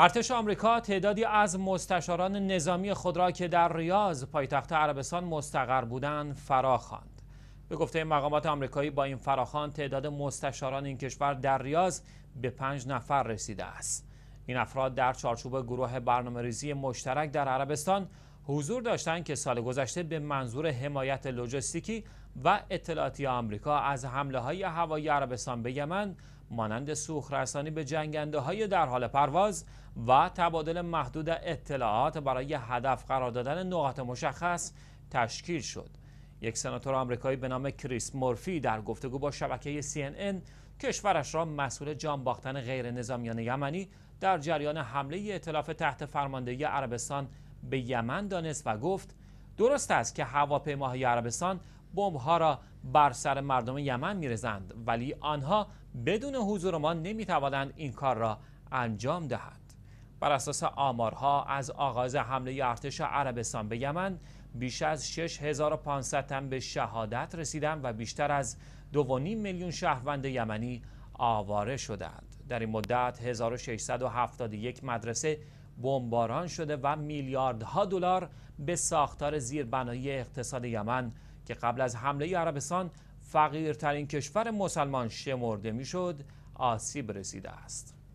ارتش آمریکا تعدادی از مستشاران نظامی خود را که در ریاض پایتخت عربستان مستقر بودند فراخواند. به گفته مقامات آمریکایی با این فراخوان تعداد مستشاران این کشور در ریاض به پنج نفر رسیده است. این افراد در چارچوب گروه برنامه ریزی مشترک در عربستان حضور داشتند که سال گذشته به منظور حمایت لوجستیکی و اطلاعاتی آمریکا از حمله های هوایی عربستان به یمن مانند رسانی به جنگنده های در حال پرواز و تبادل محدود اطلاعات برای هدف قرار دادن نقاط مشخص تشکیل شد. یک سناتور آمریکایی به نام کریس مورفی در گفتگو با شبکه CNN کشورش را مسئول جان باختن غیر نظامیان یمنی در جریان حمله ائتلاف تحت فرماندهی عربستان به یمن دانست و گفت درست است که هواپیماهای عربستان بمبها را بر سر مردم یمن میرزند ولی آنها بدون حضور ما نمیتوانند این کار را انجام دهند بر اساس آمارها از آغاز حمله ارتش عربستان به یمن بیش از 6500 تن به شهادت رسیدند و بیشتر از 2.5 میلیون شهروند یمنی آواره شدند در این مدت 1671 مدرسه بمباران شده و میلیاردها دلار به ساختار زیربنایی اقتصاد یمن که قبل از حمله عربستان فقیرترین کشور مسلمان شمرده میشد آسیب رسیده است